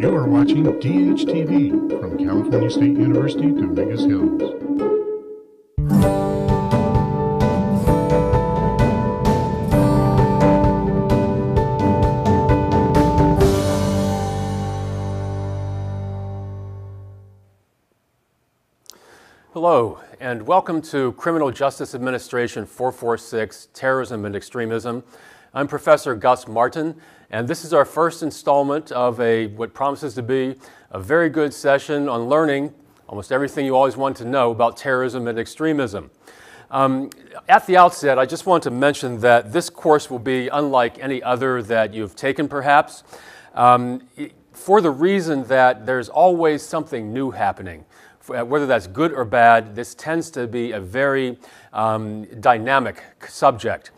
You are watching DHTV from California State University Dominguez Hills. Hello, and welcome to Criminal Justice Administration 446 Terrorism and Extremism. I'm Professor Gus Martin, and this is our first installment of a what promises to be a very good session on learning almost everything you always want to know about terrorism and extremism. Um, at the outset, I just want to mention that this course will be unlike any other that you've taken, perhaps, um, for the reason that there's always something new happening uh, whether that's good or bad, this tends to be a very um, dynamic subject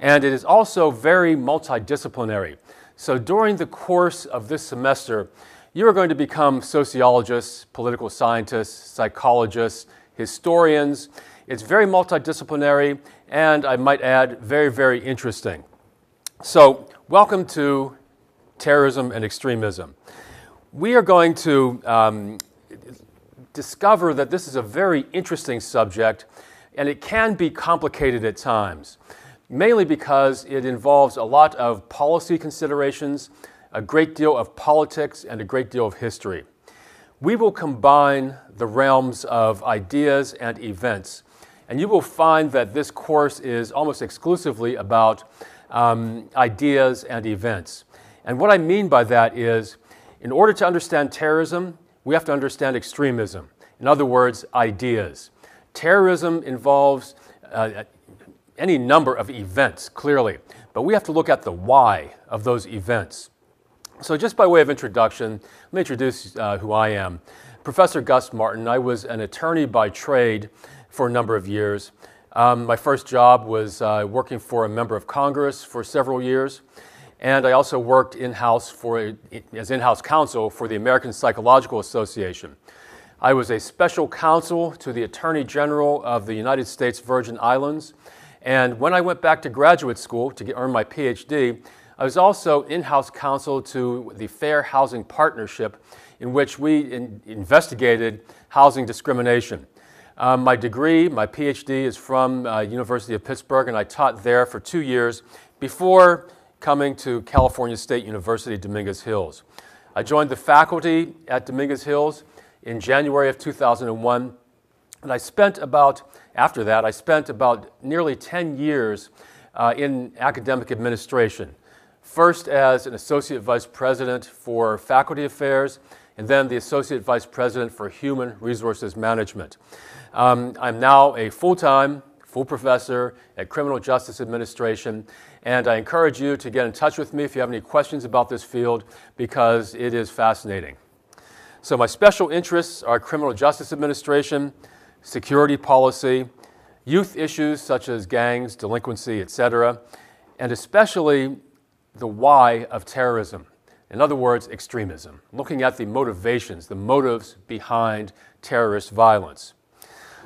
and it is also very multidisciplinary. So during the course of this semester, you are going to become sociologists, political scientists, psychologists, historians. It's very multidisciplinary and I might add, very, very interesting. So, welcome to Terrorism and Extremism. We are going to um, discover that this is a very interesting subject and it can be complicated at times mainly because it involves a lot of policy considerations, a great deal of politics, and a great deal of history. We will combine the realms of ideas and events, and you will find that this course is almost exclusively about um, ideas and events. And what I mean by that is, in order to understand terrorism, we have to understand extremism. In other words, ideas. Terrorism involves uh, any number of events, clearly, but we have to look at the why of those events. So, just by way of introduction, let me introduce uh, who I am. Professor Gus Martin, I was an attorney by trade for a number of years. Um, my first job was uh, working for a member of Congress for several years, and I also worked in house for as in house counsel for the American Psychological Association. I was a special counsel to the Attorney General of the United States Virgin Islands and when I went back to graduate school to get, earn my PhD, I was also in house counsel to the Fair Housing Partnership, in which we in, investigated housing discrimination. Um, my degree, my PhD, is from uh, University of Pittsburgh, and I taught there for two years before coming to California State University, Dominguez Hills. I joined the faculty at Dominguez Hills in January of 2001, and I spent about after that, I spent about nearly 10 years uh, in academic administration. First, as an associate vice president for faculty affairs, and then the associate vice president for human resources management. Um, I'm now a full time, full professor at Criminal Justice Administration, and I encourage you to get in touch with me if you have any questions about this field because it is fascinating. So, my special interests are criminal justice administration, security policy, youth issues such as gangs, delinquency, etc., and especially the why of terrorism. In other words, extremism, looking at the motivations, the motives behind terrorist violence.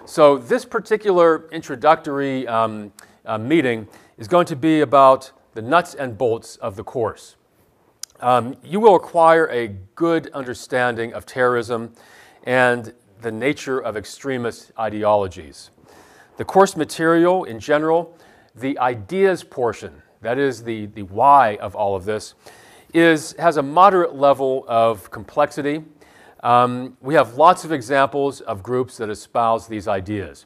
So, this particular introductory um, uh, meeting is going to be about the nuts and bolts of the course. Um, you will acquire a good understanding of terrorism and the nature of extremist ideologies. The course material in general, the ideas portion, that is the, the why of all of this, is, has a moderate level of complexity. Um, we have lots of examples of groups that espouse these ideas.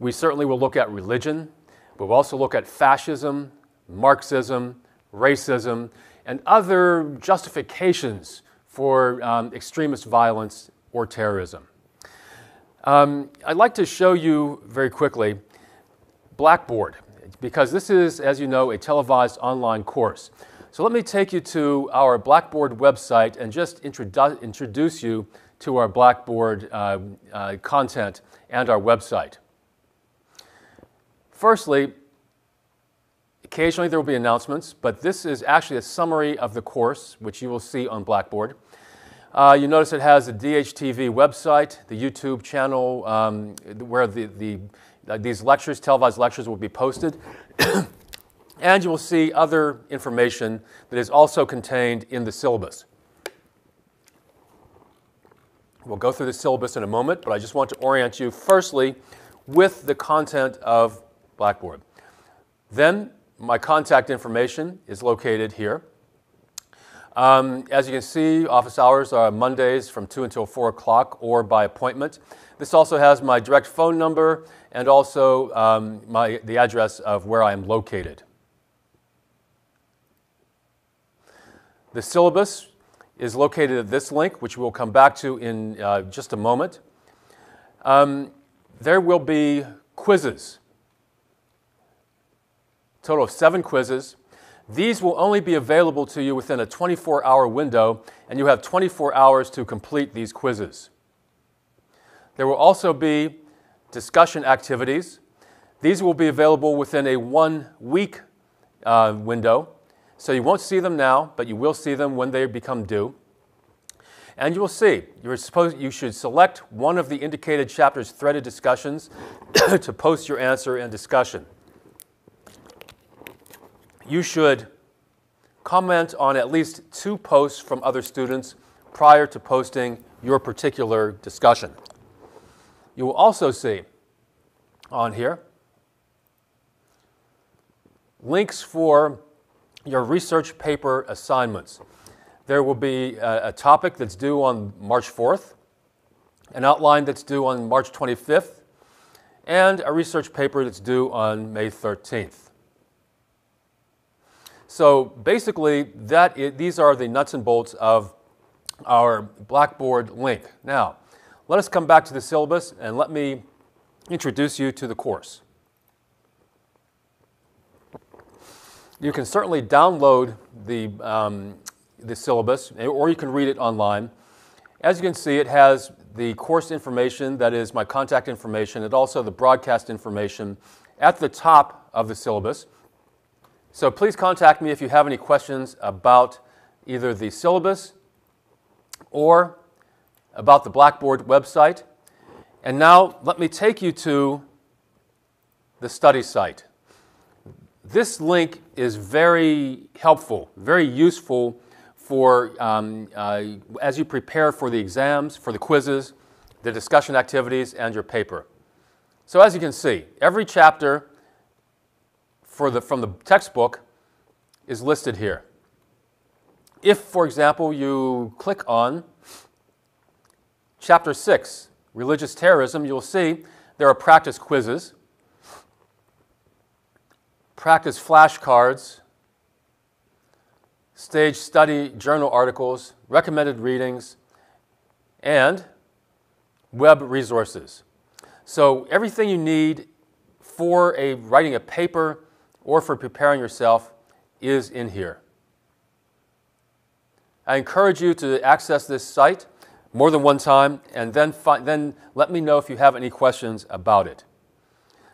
We certainly will look at religion, but we'll also look at fascism, Marxism, racism, and other justifications for um, extremist violence or terrorism. Um, I'd like to show you very quickly Blackboard, because this is, as you know, a televised online course. So let me take you to our Blackboard website and just introdu introduce you to our Blackboard uh, uh, content and our website. Firstly, occasionally there will be announcements, but this is actually a summary of the course, which you will see on Blackboard. Uh, you notice it has a DHTV website, the YouTube channel um, where the, the uh, these lectures, televised lectures, will be posted. and you will see other information that is also contained in the syllabus. We'll go through the syllabus in a moment, but I just want to orient you firstly with the content of Blackboard. Then my contact information is located here. Um, as you can see, office hours are Mondays from 2 until 4 o'clock or by appointment. This also has my direct phone number and also um, my, the address of where I am located. The syllabus is located at this link, which we'll come back to in uh, just a moment. Um, there will be quizzes, total of seven quizzes. These will only be available to you within a 24 hour window, and you have 24 hours to complete these quizzes. There will also be discussion activities. These will be available within a one week uh, window. So you won't see them now, but you will see them when they become due. And you will see, you're supposed, you should select one of the indicated chapter's threaded discussions to post your answer and discussion you should comment on at least two posts from other students prior to posting your particular discussion. You will also see on here links for your research paper assignments. There will be a, a, topic that's due on March 4th, an outline that's due on March 25th, and a research paper that's due on May 13th. So basically, that is, these are the nuts and bolts of our Blackboard link. Now, let us come back to the syllabus and let me introduce you to the course. You can certainly download the, um, the syllabus eh, or you can read it online. As you can see, it has the course information, that is my contact information, and also the broadcast information at the top of the syllabus. So please contact me if you have any questions about either the syllabus or about the Blackboard website. And now let me take you to the study site. This link is very helpful, very useful for um, uh, as you prepare for the exams, for the quizzes, the discussion activities, and your paper. So as you can see, every chapter for the, from the textbook is listed here. If, for example, you click on chapter 6, religious terrorism, you'll see there are practice quizzes, practice flashcards, stage study journal articles, recommended readings, and web resources. So everything you need for a, writing a paper or for preparing yourself is in here. I encourage you to access this site more than one time and then, fi- then let me know if you have any questions about it.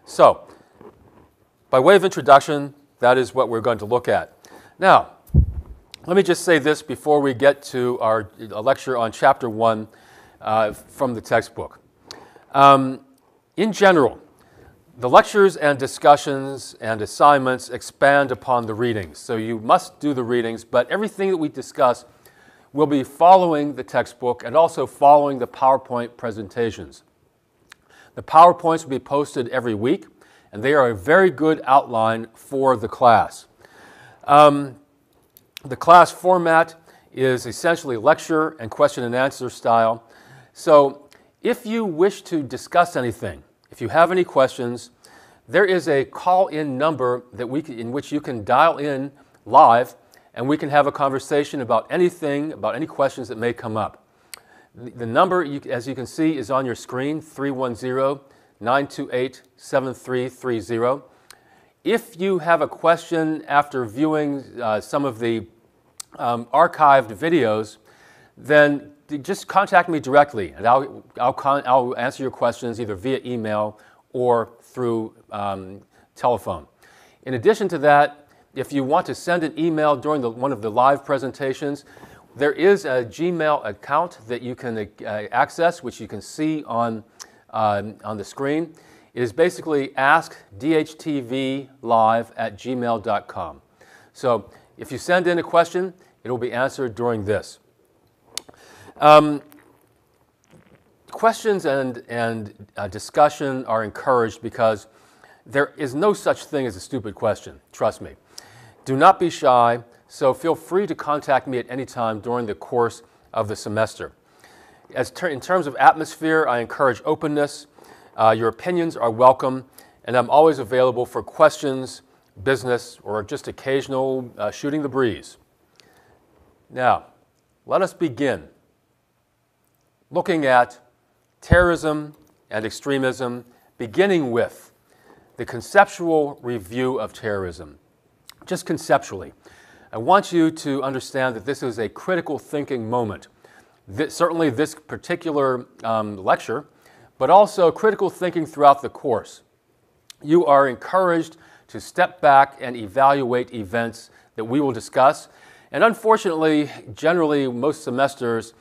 So, by way of introduction, that is what we're going to look at. Now, let me just say this before we get to our lecture on chapter one uh, from the textbook. Um, in general, the lectures and discussions and assignments expand upon the readings. So you must do the readings, but everything that we discuss will be following the textbook and also following the PowerPoint presentations. The PowerPoints will be posted every week, and they are a very good outline for the class. Um, the class format is essentially lecture and question and answer style. So if you wish to discuss anything, if you have any questions, there is a call in number that we can, in which you can dial in live and we can have a conversation about anything, about any questions that may come up. The number, as you can see, is on your screen 310 928 7330. If you have a question after viewing uh, some of the um, archived videos, then just contact me directly, and I'll, I'll, con- I'll answer your questions either via email or through um, telephone. In addition to that, if you want to send an email during the, one of the live presentations, there is a Gmail account that you can uh, access, which you can see on, um, on the screen. It is basically askdhtvlive at gmail.com. So if you send in a question, it will be answered during this. Um, questions and, and uh, discussion are encouraged because there is no such thing as a stupid question, trust me. Do not be shy, so feel free to contact me at any time during the course of the semester. As ter- in terms of atmosphere, I encourage openness. Uh, your opinions are welcome, and I'm always available for questions, business, or just occasional uh, shooting the breeze. Now, let us begin looking at terrorism and extremism, beginning with the conceptual review of terrorism. Just conceptually, I want you to understand that this is a critical thinking moment. This, certainly, this particular um, lecture, but also critical thinking throughout the course. You are encouraged to step back and evaluate events that we will discuss. And unfortunately, generally, most semesters,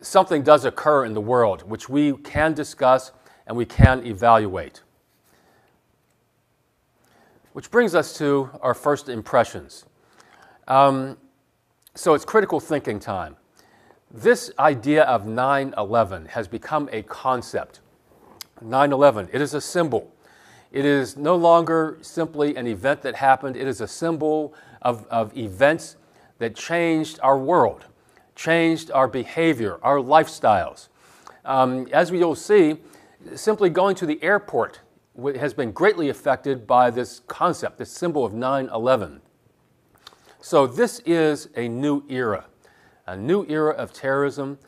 something does occur in the world which we can discuss and we can evaluate. Which brings us to our first impressions. Um, so it's critical thinking time. This idea of 9 11 has become a concept. 9 11, it is a symbol. It is no longer simply an event that happened, it is a symbol of, of events that changed our world changed our behavior, our lifestyles. Um, as we will see, simply going to the airport has been greatly affected by this concept, this symbol of 9 11. So, this is a new era, a new era of terrorism.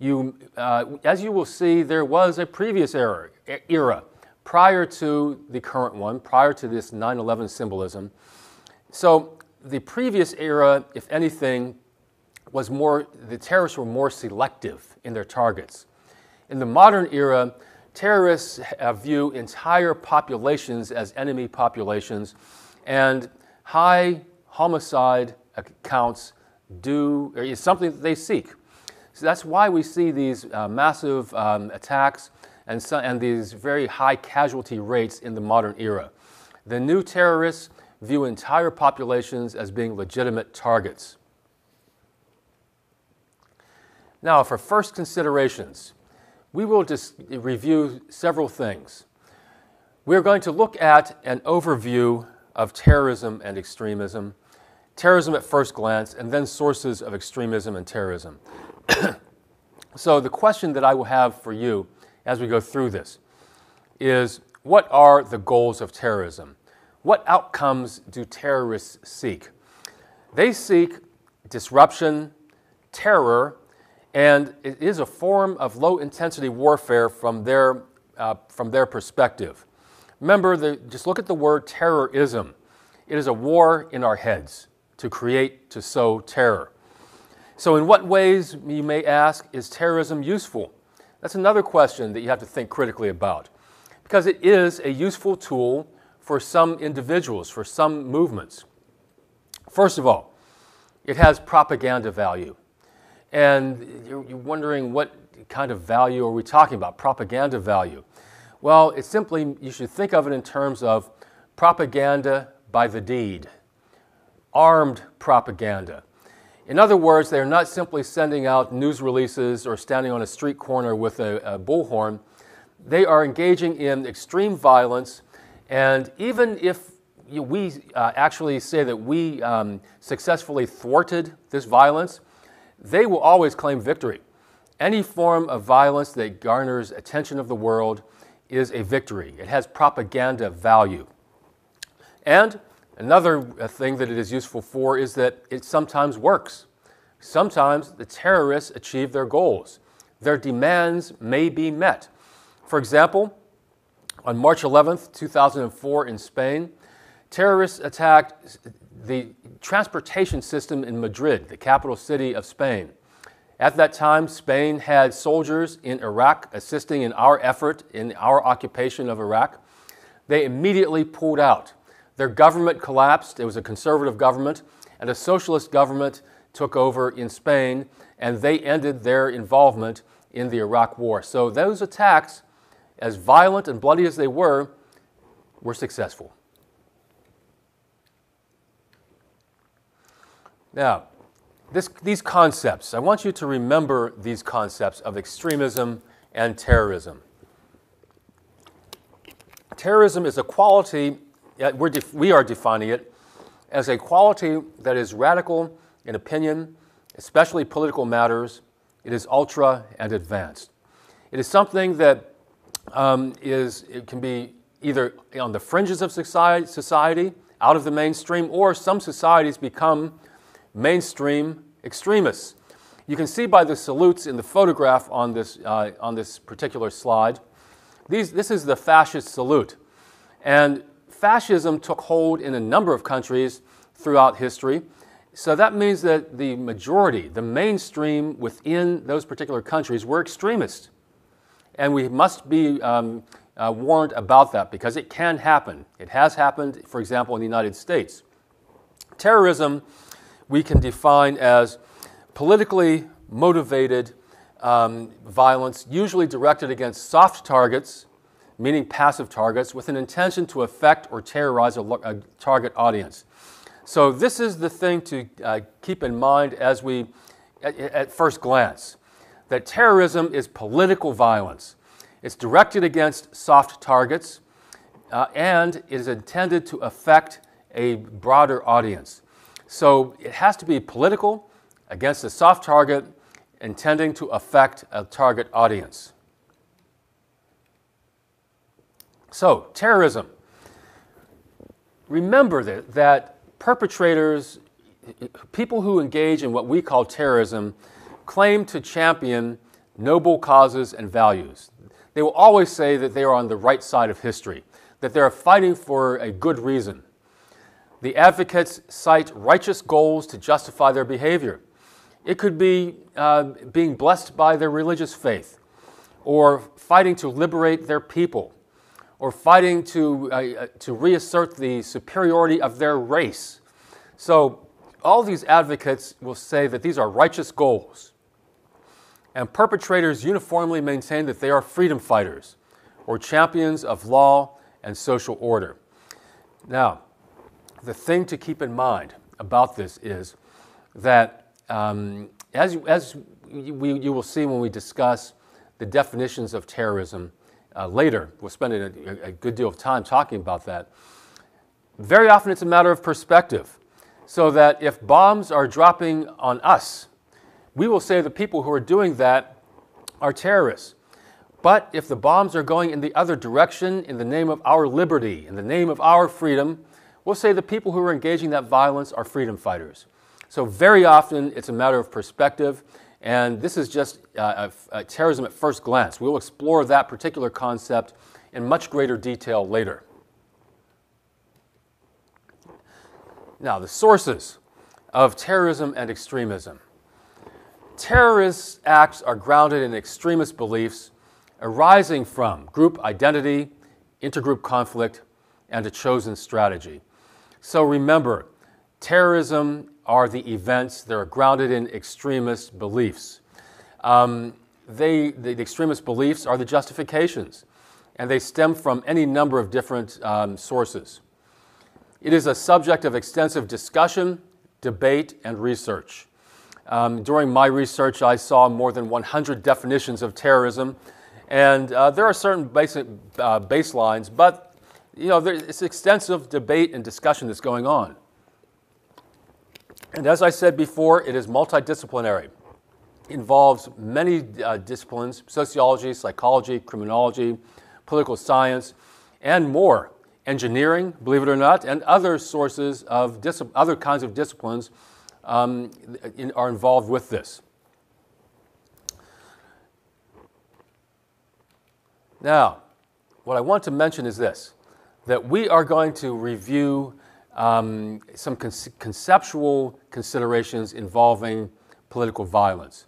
You, uh, as you will see, there was a previous era, era prior to the current one, prior to this 9 11 symbolism. So, the previous era, if anything, was more, the terrorists were more selective in their targets. In the modern era, terrorists uh, view entire populations as enemy populations, and high homicide counts do uh, is something that they seek. So that's why we see these uh, massive um, attacks and, so, and these very high casualty rates in the modern era. The new terrorists view entire populations as being legitimate targets. Now, for first considerations, we will just review several things. We're going to look at an overview of terrorism and extremism, terrorism at first glance, and then sources of extremism and terrorism. so, the question that I will have for you as we go through this is what are the goals of terrorism? What outcomes do terrorists seek? They seek disruption, terror, and it is a form of low intensity warfare from their, uh, from their perspective. Remember, the, just look at the word terrorism. It is a war in our heads to create, to sow terror. So, in what ways, you may ask, is terrorism useful? That's another question that you have to think critically about because it is a useful tool for some individuals, for some movements. First of all, it has propaganda value. And you're, you're wondering what kind of value are we talking about? Propaganda value. Well, it's simply, you should think of it in terms of propaganda by the deed, armed propaganda. In other words, they're not simply sending out news releases or standing on a street corner with a, a, bullhorn. They are engaging in extreme violence, and even if we uh, actually say that we um, successfully thwarted this violence, they will always claim victory. Any form of violence that garners attention of the world is a victory. It has propaganda value. And another uh, thing that it is useful for is that it sometimes works. Sometimes the terrorists achieve their goals. Their demands may be met. For example, on March 11th, 2004, in Spain, terrorists attacked the transportation system in Madrid, the capital city of Spain. At that time, Spain had soldiers in Iraq assisting in our effort in our occupation of Iraq. They immediately pulled out. Their government collapsed. It was a conservative government, and a socialist government took over in Spain, and they ended their involvement in the Iraq War. So those attacks, as violent and bloody as they were, were successful. Now, this, these concepts, I want you to remember these concepts of extremism and terrorism. Terrorism is a quality, uh, we're def- we are defining it as a quality that is radical in opinion, especially political matters. It is ultra and advanced. It is something that um, is, it can be either on the fringes of society, society, out of the mainstream, or some societies become mainstream extremists. You can see by the salutes in the photograph on this, uh, on this particular slide, these, this is the fascist salute. And fascism took hold in a number of countries throughout history. So that means that the majority, the mainstream within those particular countries were extremists. And we must be um, uh, warned about that because it can happen. It has happened, for example, in the United States. Terrorism we can define as politically motivated um, violence, usually directed against soft targets, meaning passive targets, with an intention to affect or terrorize a, a target audience. So, this is the thing to uh, keep in mind as we, at, at first glance, that terrorism is political violence. It's directed against soft targets, uh, and it is intended to affect a broader audience. So it has to be political against a soft target intending to affect a target audience. So, terrorism. Remember that, that perpetrators, people who engage in what we call terrorism, claim to champion noble causes and values. They will always say that they are on the right side of history, that they're fighting for a good reason. The advocates cite righteous goals to justify their behavior. It could be uh, being blessed by their religious faith, or fighting to liberate their people, or fighting to, uh, uh, to reassert the superiority of their race. So, all these advocates will say that these are righteous goals. And perpetrators uniformly maintain that they are freedom fighters or champions of law and social order. Now, the thing to keep in mind about this is that um, as, as we, you will see when we discuss the definitions of terrorism uh, later, we'll spend a, a good deal of time talking about that. Very often it's a matter of perspective. So that if bombs are dropping on us, we will say the people who are doing that are terrorists. But if the bombs are going in the other direction in the name of our liberty, in the name of our freedom, we'll say the people who are engaging that violence are freedom fighters. So, very often, it's a matter of perspective, and this is just uh, a, a uh, terrorism at first glance. We'll explore that particular concept in much greater detail later. Now, the sources of terrorism and extremism. Terrorist acts are grounded in extremist beliefs arising from group identity, intergroup conflict, and a chosen strategy. So remember, terrorism are the events that are grounded in extremist beliefs. Um, they, the, the, extremist beliefs are the justifications, and they stem from any number of different um, sources. It is a subject of extensive discussion, debate, and research. Um, during my research, I saw more than 100 definitions of terrorism, and uh, there are certain basic uh, baselines, but you know, there's extensive debate and discussion that's going on. And as I said before, it is multidisciplinary. It involves many uh, disciplines sociology, psychology, criminology, political science, and more. Engineering, believe it or not, and other sources of dis- other kinds of disciplines um, in, are involved with this. Now, what I want to mention is this that we are going to review um, some con- conceptual considerations involving political violence.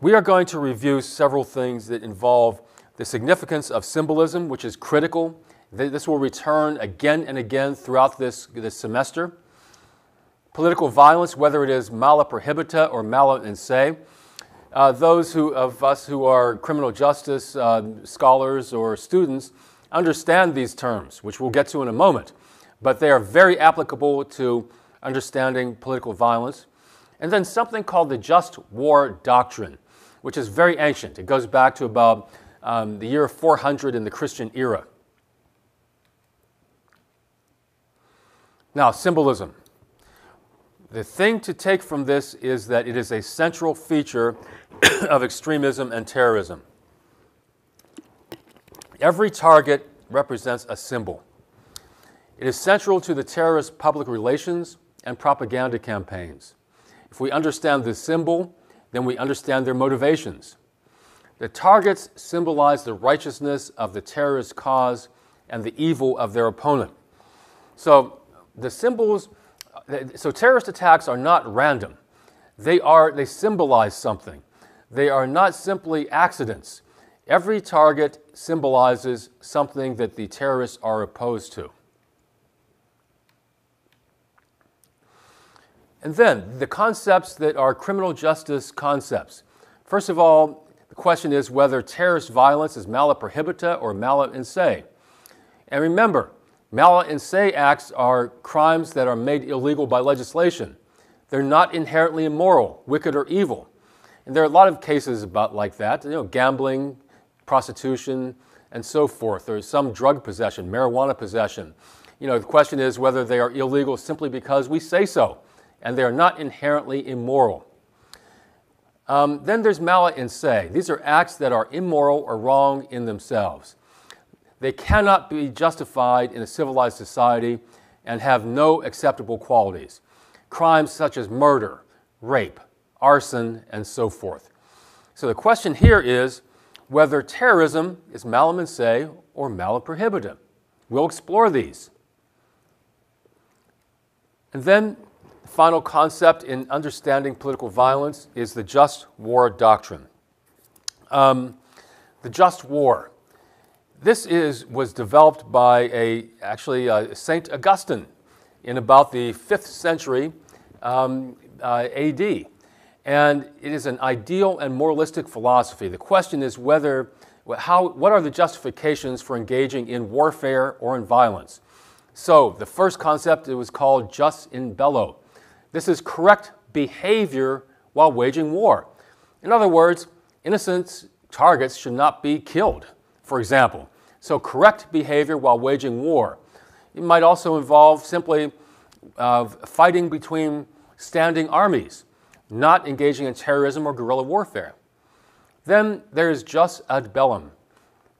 We are going to review several things that involve the significance of symbolism, which is critical. This will return again and again throughout this, this semester. Political violence, whether it is mala prohibita or mala in se, uh, those who, of us who are criminal justice uh, scholars or students understand these terms, which we'll get to in a moment, but they are very applicable to understanding political violence. And then something called the just war doctrine, which is very ancient. It goes back to about um, the year 400 in the Christian era. Now, symbolism. The thing to take from this is that it is a central feature of extremism and terrorism. Every target represents a symbol. It is central to the terrorist public relations and propaganda campaigns. If we understand the symbol, then we understand their motivations. The targets symbolize the righteousness of the terrorist cause and the evil of their opponent. So the symbols, so terrorist attacks are not random. They are, they symbolize something. They are not simply accidents. Every target symbolizes something that the terrorists are opposed to. And then the concepts that are criminal justice concepts. First of all, the question is whether terrorist violence is mala prohibita or mala in se. And remember, mala in se acts are crimes that are made illegal by legislation. They're not inherently immoral, wicked, or evil. And there are a lot of cases about like that, you know, gambling, prostitution, and so forth. There's some drug possession, marijuana possession. You know, the question is whether they are illegal simply because we say so, and they are not inherently immoral. Um, then there's mala in se. These are acts that are immoral or wrong in themselves. They cannot be justified in a civilized society and have no acceptable qualities. Crimes such as murder, rape, arson, and so forth. So the question here is whether terrorism is malum in se or malum prohibitum. We'll explore these. And then the final concept in understanding political violence is the just war doctrine. Um, the just war. This is, was developed by a, actually uh, St. Augustine in about the 5th century um, uh, AD. And it is an ideal and moralistic philosophy. The question is whether, how, what are the justifications for engaging in warfare or in violence? So, the first concept, it was called just in bello. This is correct behavior while waging war. In other words, innocent targets should not be killed, for example. So, correct behavior while waging war. It might also involve simply uh, fighting between standing armies not engaging in terrorism or guerrilla warfare. Then there is just ad bellum.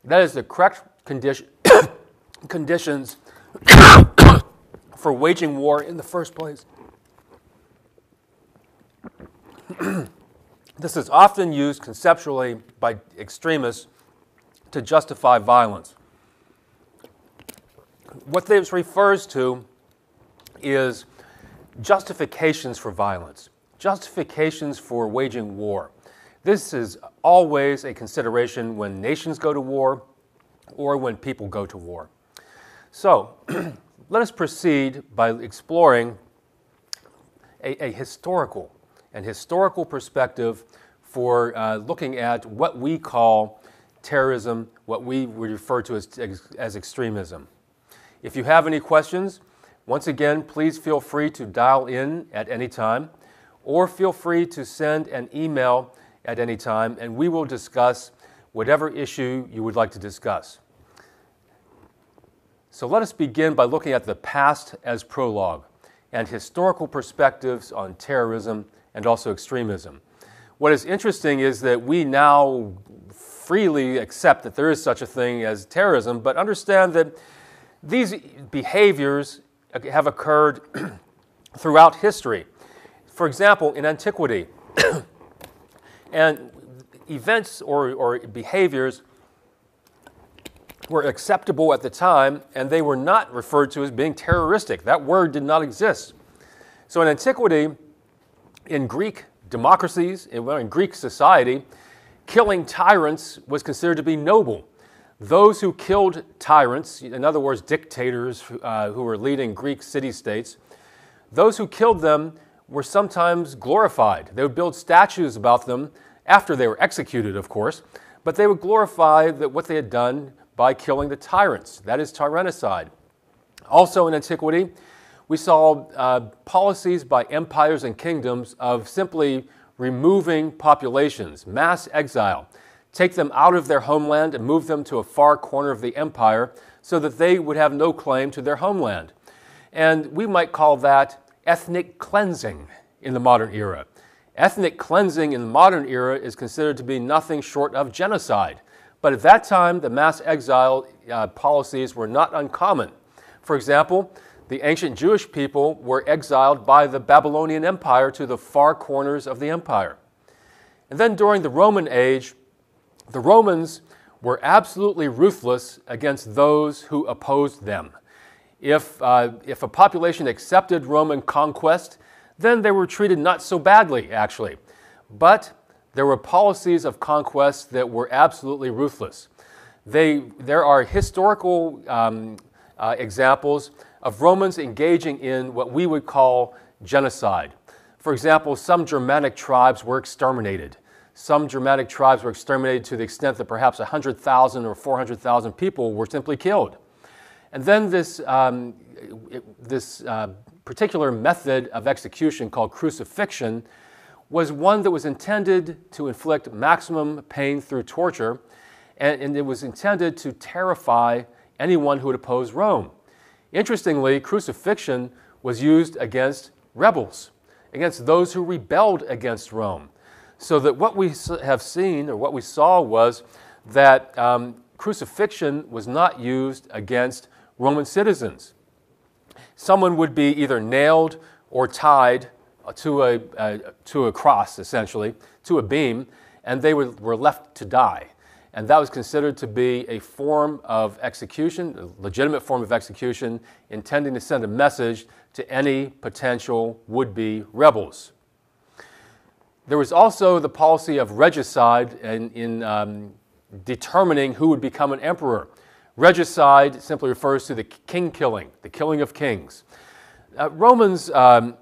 That is the correct condition, conditions for waging war in the first place. this is often used conceptually by extremists to justify violence. What this refers to is justifications for violence justifications for waging war. This is always a consideration when nations go to war or when people go to war. So let us proceed by exploring a, a historical and historical perspective for uh, looking at what we call terrorism, what we refer to as, as extremism. If you have any questions, once again, please feel free to dial in at any time or feel free to send an email at any time, and we will discuss whatever issue you would like to discuss. So let us begin by looking at the past as prologue and historical perspectives on terrorism and also extremism. What is interesting is that we now freely accept that there is such a thing as terrorism, but understand that these behaviors have occurred throughout history. For example, in antiquity, and events or, or behaviors were acceptable at the time, and they were not referred to as being terroristic. That word did not exist. So in antiquity, in Greek democracies, in, well, in Greek society, killing tyrants was considered to be noble. Those who killed tyrants, in other words, dictators uh, who were leading Greek city states, those who killed them were sometimes glorified. They would build statues about them after they were executed, of course, but they would glorify that what they had done by killing the tyrants. That is tyrannicide. Also in antiquity, we saw uh, policies by empires and kingdoms of simply removing populations, mass exile, take them out of their homeland and move them to a far corner of the empire so that they would have no claim to their homeland. And we might call that ethnic cleansing in the modern era. Ethnic cleansing in the modern era is considered to be nothing short of genocide. But at that time, the mass exile uh, policies were not uncommon. For example, the ancient Jewish people were exiled by the Babylonian Empire to the far corners of the empire. And then during the Roman age, the Romans were absolutely ruthless against those who opposed them. If, uh, if a population accepted Roman conquest, then they were treated not so badly, actually. But there were policies of conquest that were absolutely ruthless. They, there are historical um, uh, examples of Romans engaging in what we would call genocide. For example, some Germanic tribes were exterminated. Some Germanic tribes were exterminated to the extent that perhaps 100,000 or 400,000 people were simply killed. And then this, um, this uh, particular method of execution called crucifixion was one that was intended to inflict maximum pain through torture, and, and it was intended to terrify anyone who would oppose Rome. Interestingly, crucifixion was used against rebels, against those who rebelled against Rome. So that what we have seen or what we saw was that um, crucifixion was not used against Roman citizens. Someone would be either nailed or tied uh, to a, uh, to a cross, essentially, to a beam, and they were, were left to die. And that was considered to be a form of execution, a legitimate form of execution, intending to send a message to any potential would be rebels. There was also the policy of regicide in, in um, determining who would become an emperor. Regicide simply refers to the king killing, the killing of kings. Uh, Romans, um,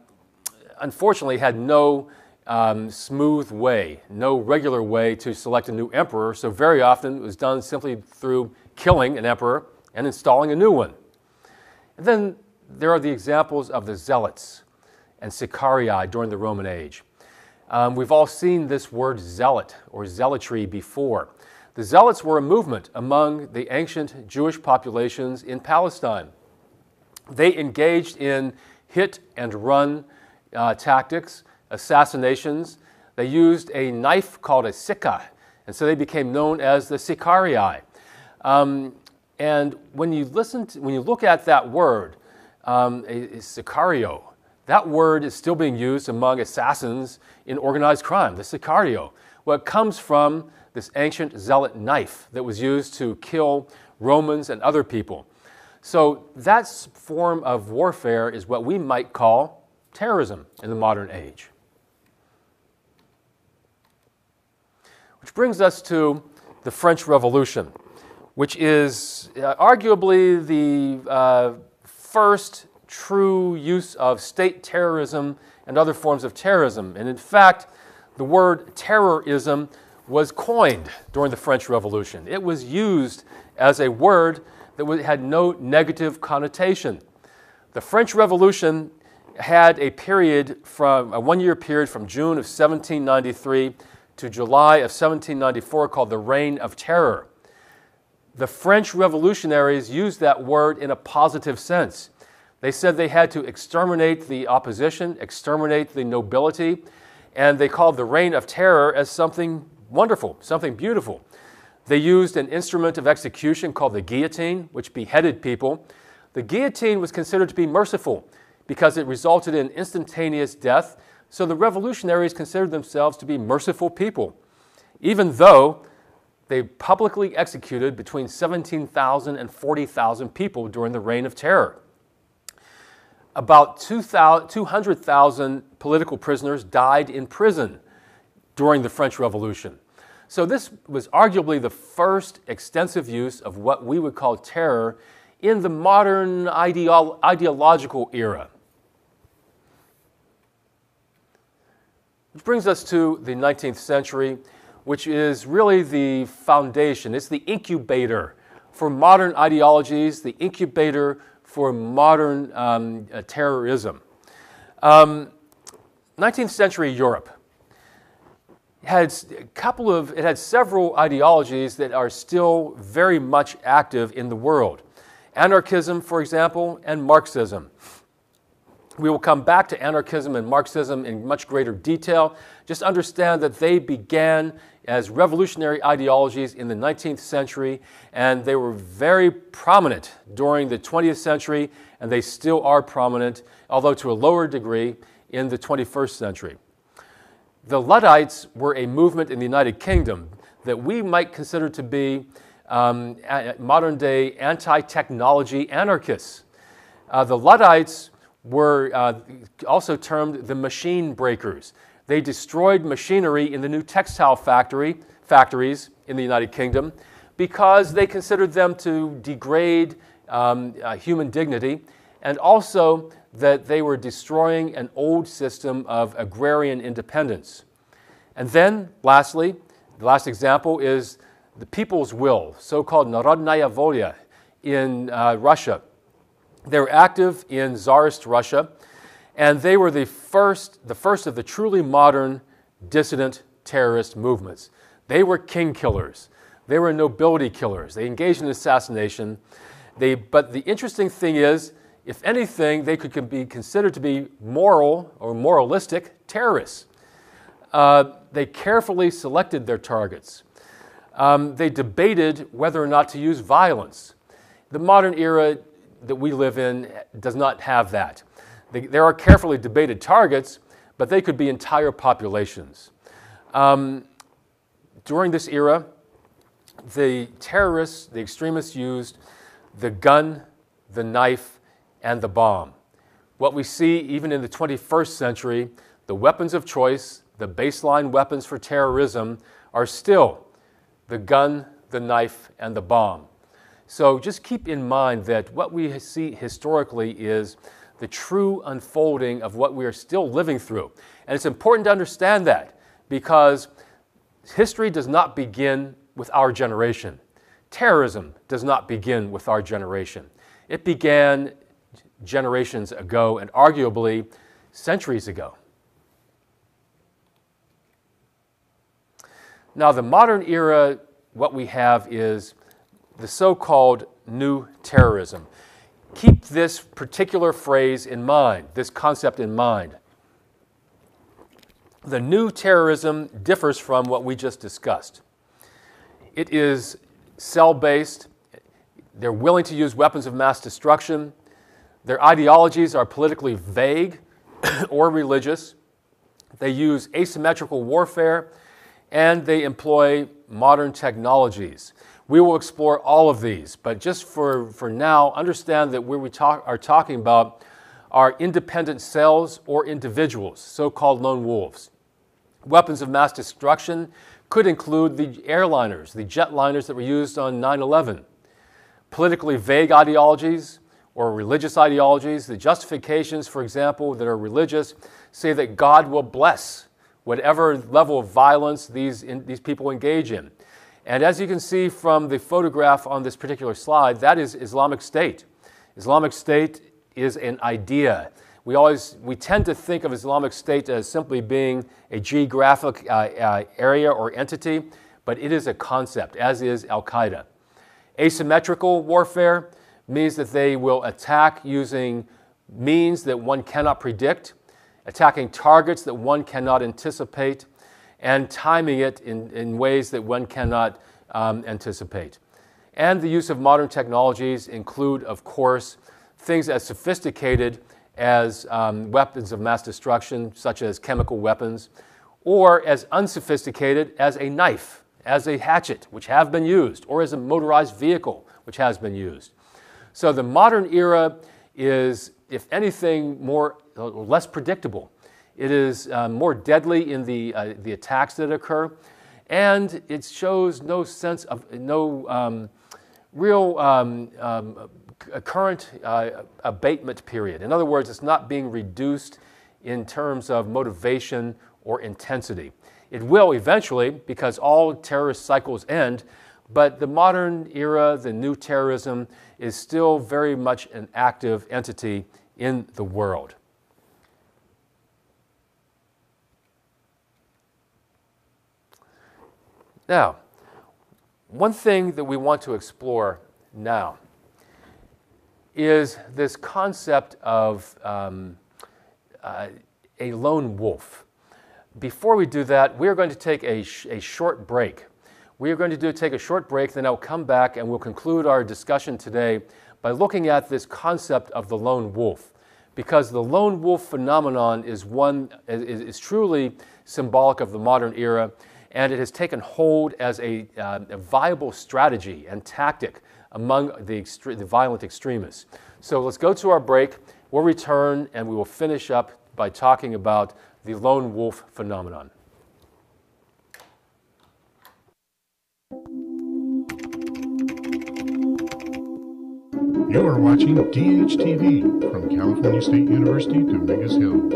unfortunately, had no um, smooth way, no regular way to select a new emperor, so very often it was done simply through killing an emperor and installing a new one. And then there are the examples of the zealots and Sicarii during the Roman age. Um, we've all seen this word zealot or zealotry before. The Zealots were a movement among the ancient Jewish populations in Palestine. They engaged in hit and run uh, tactics, assassinations. They used a knife called a sikkah, and so they became known as the Sicarii. Um, and when you listen, to, when you look at that word, um, a, a sicario, that word is still being used among assassins in organized crime. The sicario, what well, comes from this ancient zealot knife that was used to kill Romans and other people. So that form of warfare is what we might call terrorism in the modern age. Which brings us to the French Revolution, which is uh, arguably the uh, first true use of state terrorism and other forms of terrorism. And in fact, the word terrorism was coined during the French Revolution. It was used as a word that had no negative connotation. The French Revolution had a period from a one year period from June of 1793 to July of 1794 called the Reign of Terror. The French revolutionaries used that word in a positive sense. They said they had to exterminate the opposition, exterminate the nobility, and they called the Reign of Terror as something wonderful, something beautiful. They used an instrument of execution called the guillotine, which beheaded people. The guillotine was considered to be merciful because it resulted in instantaneous death, so the revolutionaries considered themselves to be merciful people, even though they publicly executed between 17,000 and 40,000 people during the Reign of Terror. About 200,000 political prisoners died in prison during the French Revolution. So this was arguably the first extensive use of what we would call terror in the modern ideological era. Which brings us to the 19th century, which is really the foundation, it's the incubator for modern ideologies, the incubator for modern um, uh, terrorism. Um, 19th century Europe had a couple of, it had several ideologies that are still very much active in the world anarchism, for example, and Marxism. We will come back to anarchism and Marxism in much greater detail. Just understand that they began as revolutionary ideologies in the 19th century, and they were very prominent during the 20th century, and they still are prominent, although to a lower degree, in the 21st century. The Luddites were a movement in the United Kingdom that we might consider to be um, modern day anti technology anarchists. Uh, the Luddites were uh, also termed the machine breakers. They destroyed machinery in the new textile factory, factories in the United Kingdom because they considered them to degrade um, uh, human dignity. And also, that they were destroying an old system of agrarian independence. And then, lastly, the last example is the people's will, so called Narodnaya Volya in uh, Russia. They were active in Tsarist Russia, and they were the first, the first of the truly modern dissident terrorist movements. They were king killers, they were nobility killers, they engaged in assassination. They, but the interesting thing is, if anything, they could be considered to be moral or moralistic terrorists. Uh, they carefully selected their targets. Um, they debated whether or not to use violence. The modern era that we live in does not have that. They, there are carefully debated targets, but they could be entire populations. Um, during this era, the terrorists, the extremists used the gun, the knife, and the bomb. What we see even in the 21st century, the weapons of choice, the baseline weapons for terrorism, are still the gun, the knife, and the bomb. So just keep in mind that what we see historically is the true unfolding of what we are still living through. And it's important to understand that because history does not begin with our generation. Terrorism does not begin with our generation. It began generations ago and arguably centuries ago. Now, the modern era, what we have is the so called new terrorism. Keep this particular phrase in mind, this concept in mind. The new terrorism differs from what we just discussed. It is cell based, they're willing to use weapons of mass destruction. Their ideologies are politically vague or religious. They use asymmetrical warfare and they employ modern technologies. We will explore all of these, but just for, for now, understand that where we talk, are talking about are independent cells or individuals, so called lone wolves. Weapons of mass destruction could include the airliners, the jetliners that were used on 9 11, politically vague ideologies, or religious ideologies. The justifications, for example, that are religious say that God will bless whatever level of violence these, in, these people engage in. And as you can see from the photograph on this particular slide, that is Islamic State. Islamic State is an idea. We always we tend to think of Islamic State as simply being a geographic uh, uh, area or entity, but it is a concept, as is Al Qaeda. Asymmetrical warfare means that they will attack using means that one cannot predict, attacking targets that one cannot anticipate, and timing it in, in ways that one cannot um, anticipate. And the use of modern technologies include, of course, things as sophisticated as um, weapons of mass destruction, such as chemical weapons, or as unsophisticated as a knife, as a hatchet, which have been used, or as a motorized vehicle, which has been used. So the modern era is, if anything, more less predictable. It is uh, more deadly in the, uh, the attacks that occur, and it shows no sense of no um, real um, um, current uh, abatement period. In other words, it's not being reduced in terms of motivation or intensity. It will eventually, because all terrorist cycles end, but the modern era, the new terrorism, is still very much an active entity in the world. Now, one thing that we want to explore now is this concept of um, uh, a lone wolf. Before we do that, we're going to take a, sh- a short break. We are going to do, take a short break, then I'll come back and we'll conclude our discussion today by looking at this concept of the lone wolf. Because the lone wolf phenomenon is one is, is truly symbolic of the modern era, and it has taken hold as a, uh, a viable strategy and tactic among the, extre- the violent extremists. So let's go to our break. We'll return and we will finish up by talking about the lone wolf phenomenon. You are watching DHTV from California State University to Vegas Hills.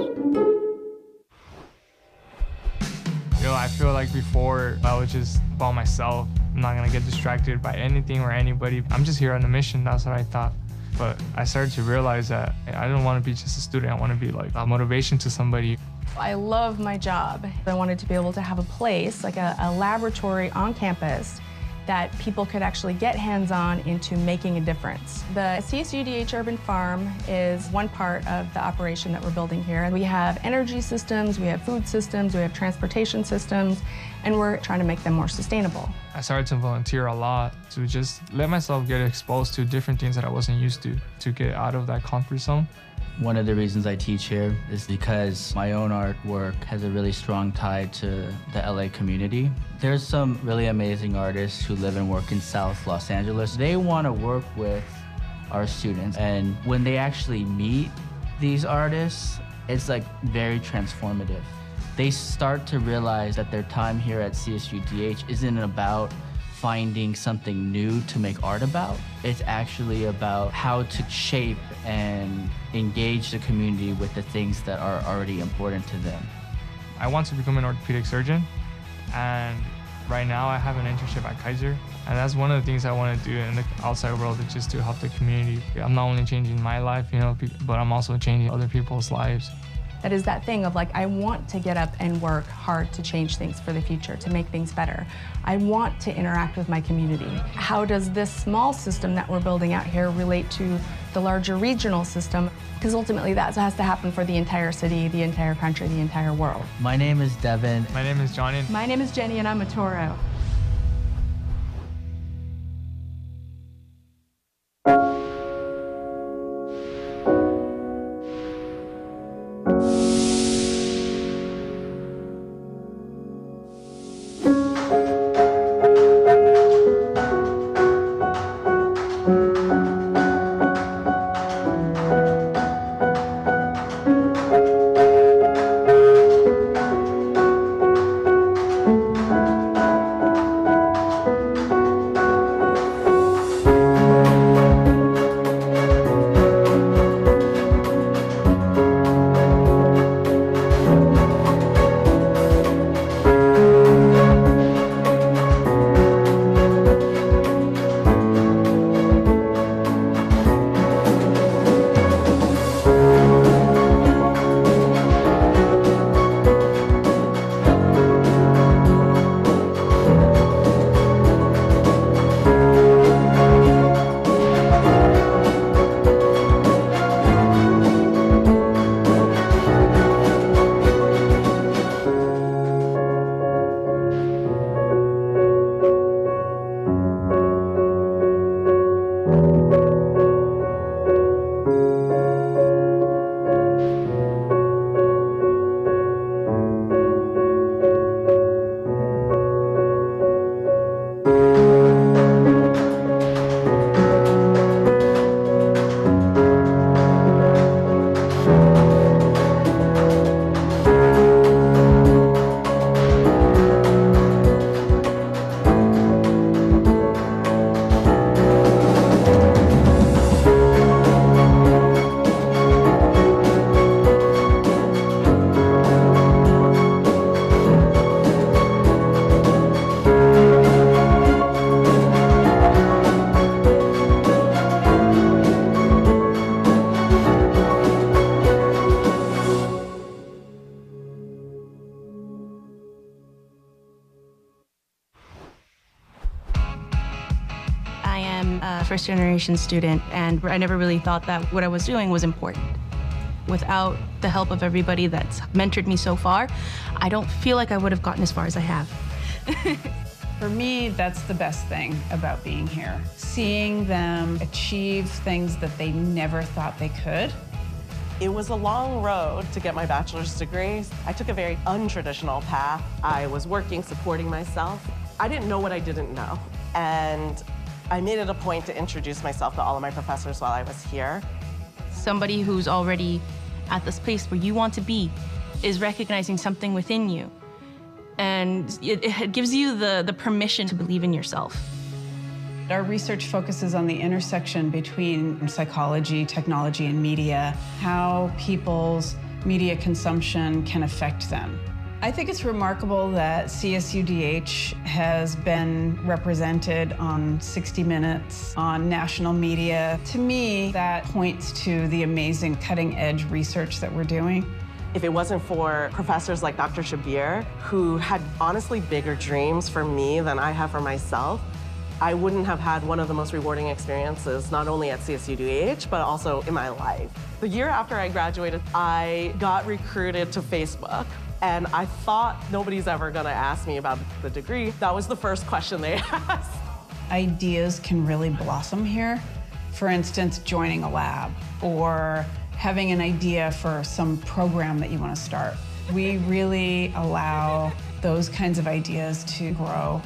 Yo, I feel like before I was just by myself. I'm not gonna get distracted by anything or anybody. I'm just here on a mission, that's what I thought. But I started to realize that I don't wanna be just a student, I wanna be like a motivation to somebody. I love my job. I wanted to be able to have a place, like a, a laboratory on campus that people could actually get hands-on into making a difference. The CSUDH Urban Farm is one part of the operation that we're building here. We have energy systems, we have food systems, we have transportation systems, and we're trying to make them more sustainable. I started to volunteer a lot to just let myself get exposed to different things that I wasn't used to, to get out of that comfort zone. One of the reasons I teach here is because my own artwork has a really strong tie to the LA community. There's some really amazing artists who live and work in South Los Angeles. They want to work with our students. And when they actually meet these artists, it's like very transformative. They start to realize that their time here at CSUDH isn't about finding something new to make art about. It's actually about how to shape and engage the community with the things that are already important to them. I want to become an orthopedic surgeon. And right now, I have an internship at Kaiser. And that's one of the things I want to do in the outside world is just to help the community. I'm not only changing my life, you know, but I'm also changing other people's lives. That is that thing of like, I want to get up and work hard to change things for the future, to make things better. I want to interact with my community. How does this small system that we're building out here relate to the larger regional system, because ultimately that has to happen for the entire city, the entire country, the entire world. My name is Devin. My name is Johnny. My name is Jenny, and I'm a Toro. generation student, and I never really thought that what I was doing was important. Without the help of everybody that's mentored me so far, I don't feel like I would have gotten as far as I have. For me, that's the best thing about being here. Seeing them achieve things that they never thought they could. It was a long road to get my bachelor's degree. I took a very untraditional path. I was working, supporting myself. I didn't know what I didn't know. And I made it a point to introduce myself to all of my professors while I was here. Somebody who's already at this place where you want to be is recognizing something within you. And it, it gives you the, the permission to believe in yourself. Our research focuses on the intersection between psychology, technology, and media, how people's media consumption can affect them. I think it's remarkable that CSUDH has been represented on 60 Minutes, on national media. To me, that points to the amazing cutting edge research that we're doing. If it wasn't for professors like Dr. Shabir, who had honestly bigger dreams for me than I have for myself, I wouldn't have had one of the most rewarding experiences, not only at CSUDH, but also in my life. The year after I graduated, I got recruited to Facebook. And I thought nobody's ever gonna ask me about the degree. That was the first question they asked. Ideas can really blossom here. For instance, joining a lab or having an idea for some program that you wanna start. We really allow those kinds of ideas to grow.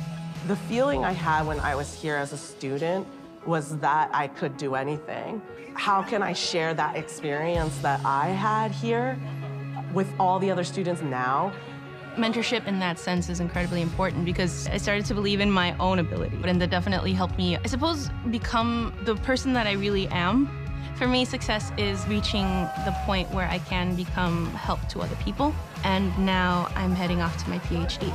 The feeling I had when I was here as a student was that I could do anything. How can I share that experience that I had here with all the other students now. Mentorship in that sense is incredibly important because I started to believe in my own ability, and that definitely helped me, I suppose, become the person that I really am. For me, success is reaching the point where I can become help to other people, and now I'm heading off to my PhD.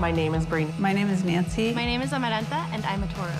My name is Breen. My name is Nancy. My name is Amaranta, and I'm a Toro.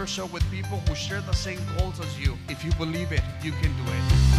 yourself with people who share the same goals as you. If you believe it, you can do it.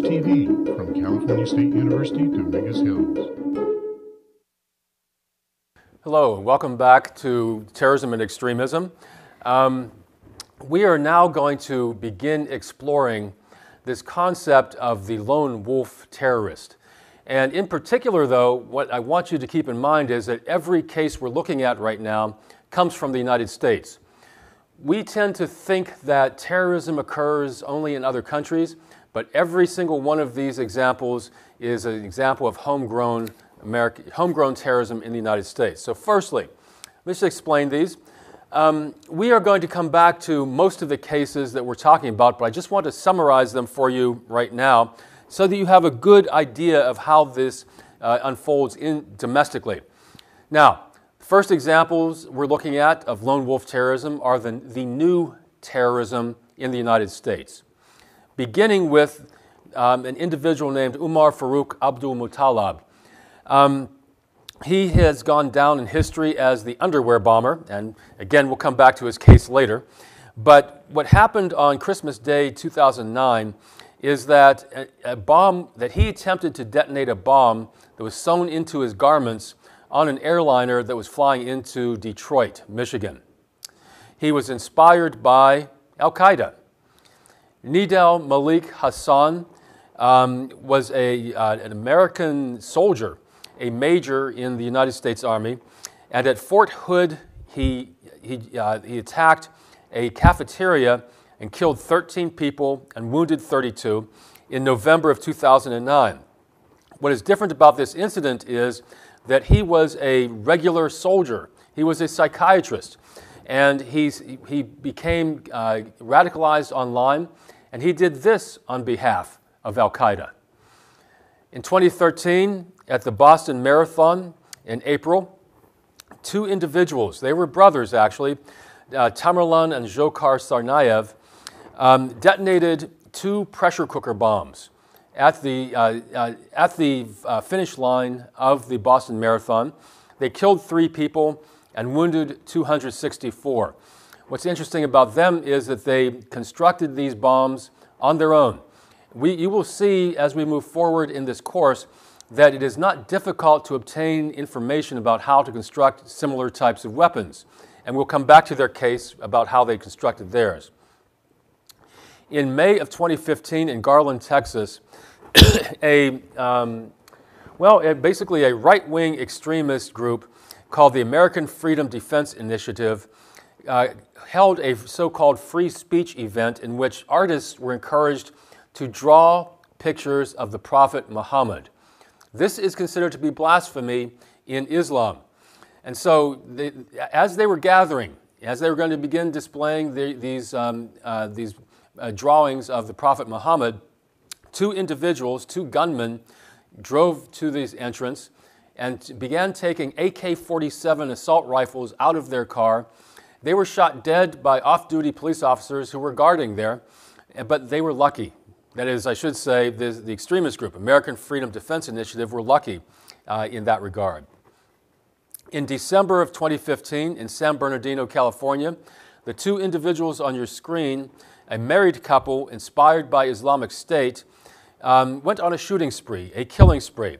from California State University, Dominguez Hills. Hello, welcome back to Terrorism and Extremism. Um, we are now going to begin exploring this concept of the lone wolf terrorist. And in particular, though, what I want you to keep in mind is that every case we're looking at right now comes from the United States. We tend to think that terrorism occurs only in other countries, but every single one of these examples is an example of homegrown, American, homegrown terrorism in the United States. So, firstly, let's explain these. Um, we are going to come back to most of the cases that we're talking about, but I just want to summarize them for you right now so that you have a good idea of how this uh, unfolds in, domestically. Now, first examples we're looking at of lone wolf terrorism are the, the new terrorism in the United States beginning with um, an individual named Umar Farouk Abdul Muttalab. Um, he has gone down in history as the underwear bomber, and again, we'll come back to his case later. But what happened on Christmas Day 2009 is that a, a bomb, that he attempted to detonate a bomb that was sewn into his garments on an airliner that was flying into Detroit, Michigan. He was inspired by Al Qaeda Nidal Malik Hassan um, was a, uh, an American soldier, a major in the United States Army. And at Fort Hood, he, he, uh, he attacked a cafeteria and killed 13 people and wounded 32 in November of 2009. What is different about this incident is that he was a regular soldier, he was a psychiatrist, and he's, he became uh, radicalized online and he did this on behalf of Al Qaeda. In 2013, at the Boston Marathon in April, two individuals, they were brothers actually, uh, Tamerlan and Jokhar Tsarnaev, um, detonated two pressure cooker bombs at the, uh, uh, at the uh, finish line of the Boston Marathon. They killed three people and wounded 264. What's interesting about them is that they constructed these bombs on their own. We, you will see as we move forward in this course that it is not difficult to obtain information about how to construct similar types of weapons. And we'll come back to their case about how they constructed theirs. In May of 2015 in Garland, Texas, a, um, well, a, basically a right wing extremist group called the American Freedom Defense Initiative uh, held a so called free speech event in which artists were encouraged to draw pictures of the Prophet Muhammad. This is considered to be blasphemy in Islam. And so, they, as they were gathering, as they were going to begin displaying the, these, um, uh, these uh, drawings of the Prophet Muhammad, two individuals, two gunmen, drove to this entrance and began taking AK 47 assault rifles out of their car they were shot dead by off duty police officers who were guarding there, but they were lucky. That is, I should say, the, the extremist group, American Freedom Defense Initiative, were lucky uh, in that regard. In December of 2015, in San Bernardino, California, the two individuals on your screen, a married couple inspired by Islamic State, um, went on a shooting spree, a killing spree.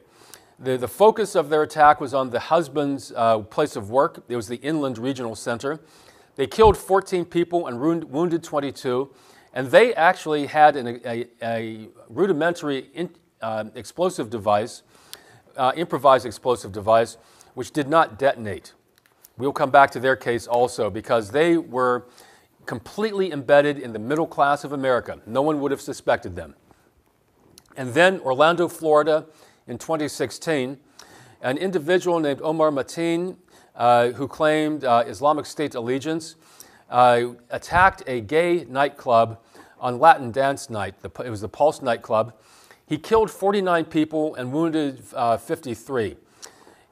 The, the focus of their attack was on the husband's uh, place of work. It was the Inland Regional Center they killed 14 people and wounded 22, and they actually had an, a, a, rudimentary in, uh, explosive device, uh, improvised explosive device, which did not detonate. We'll come back to their case also because they were completely embedded in the middle class of America. No one would have suspected them. And then Orlando, Florida, in 2016, an individual named Omar Mateen uh, who claimed uh, Islamic State allegiance, uh, attacked a gay nightclub on Latin Dance Night. The, it was the Pulse nightclub. He killed 49 people and wounded uh, 53.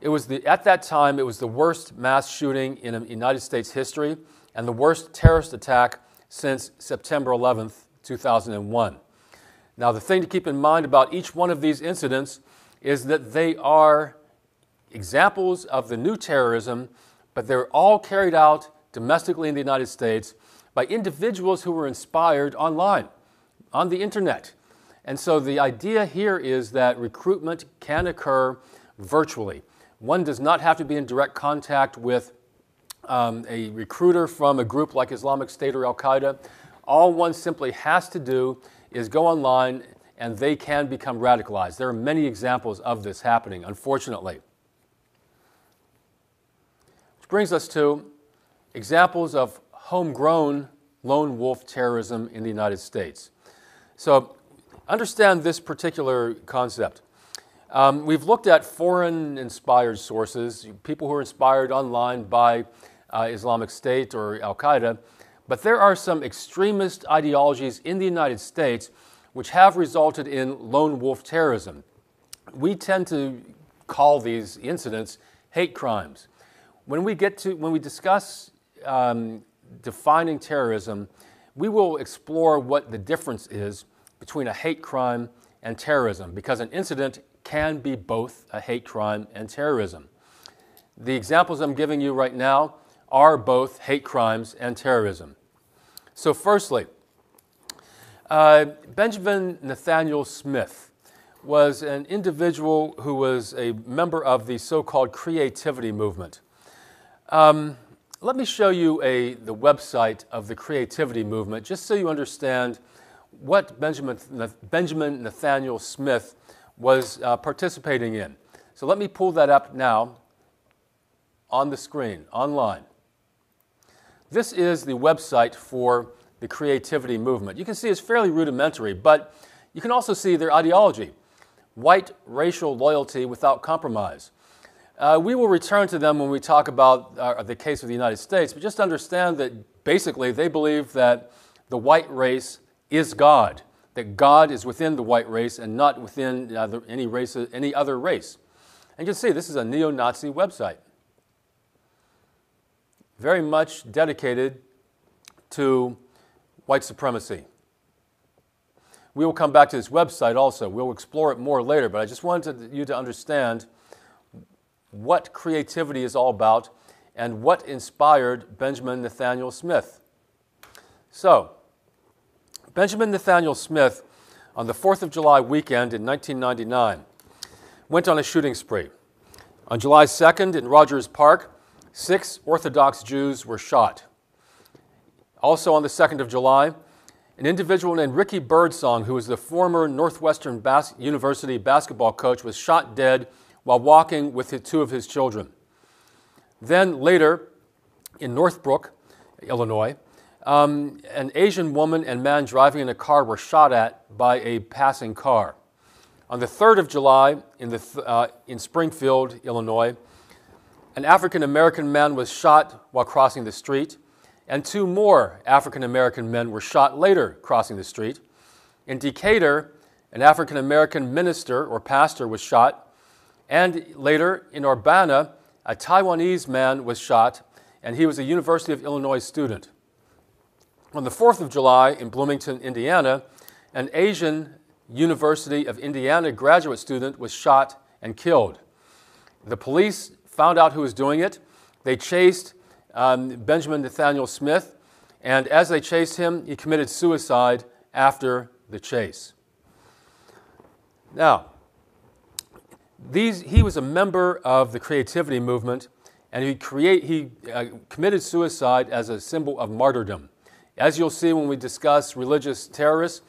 It was the, at that time, it was the worst mass shooting in um, United States history and the worst terrorist attack since September 11th, 2001. Now, the thing to keep in mind about each one of these incidents is that they are examples of the new terrorism, but they're all carried out domestically in the United States by individuals who were inspired online, on the internet. And so the idea here is that recruitment can occur virtually. One does not have to be in direct contact with um, a recruiter from a group like Islamic State or Al Qaeda. All one simply has to do is go online and they can become radicalized. There are many examples of this happening, unfortunately brings us to examples of homegrown lone wolf terrorism in the United States. So understand this particular concept. Um, we've looked at foreign inspired sources, people who are inspired online by uh, Islamic State or Al Qaeda, but there are some extremist ideologies in the United States which have resulted in lone wolf terrorism. We tend to call these incidents hate crimes when we get to when we discuss um, defining terrorism, we will explore what the difference is between a hate crime and terrorism, because an incident can be both a hate crime and terrorism. The examples I'm giving you right now are both hate crimes and terrorism. So, firstly, uh, Benjamin Nathaniel Smith was an individual who was a member of the so called creativity movement. Um, let me show you a, the website of the creativity movement, just so you understand what Benjamin, Benjamin Nathaniel Smith was uh, participating in. So let me pull that up now on the screen, online. This is the website for the creativity movement. You can see it's fairly rudimentary, but you can also see their ideology white racial loyalty without compromise. Uh, we will return to them when we talk about uh, the case of the United States, but just understand that basically they believe that the white race is God, that God is within the white race and not within uh, any, race, any other race. And you can see this is a neo Nazi website, very much dedicated to white supremacy. We will come back to this website also. We'll explore it more later, but I just wanted you to understand what creativity is all about and what inspired Benjamin Nathaniel Smith. So, Benjamin Nathaniel Smith, on the 4th of July weekend in 1999, went on a shooting spree. On July 2nd in Rogers Park, six Orthodox Jews were shot. Also on the 2nd of July, an individual named Ricky Birdsong, who was the former Northwestern Bas- University basketball coach, was shot dead while walking with two of his children. Then later, in Northbrook, Illinois, um, an Asian woman and man driving in a car were shot at by a passing car. On the 3rd of July in, th- uh, in Springfield, Illinois, an African American man was shot while crossing the street, and two more African American men were shot later crossing the street. In Decatur, an African American minister or pastor was shot and later in Urbana, a Taiwanese man was shot, and he was a University of Illinois student. On the 4th of July in Bloomington, Indiana, an Asian University of Indiana graduate student was shot and killed. The police found out who was doing it. They chased um, Benjamin Nathaniel Smith, and as they chased him, he committed suicide after the chase. Now, these, he was a member of the creativity movement, and he, create, he uh, committed suicide as a symbol of martyrdom. As you'll see when we discuss religious terrorists,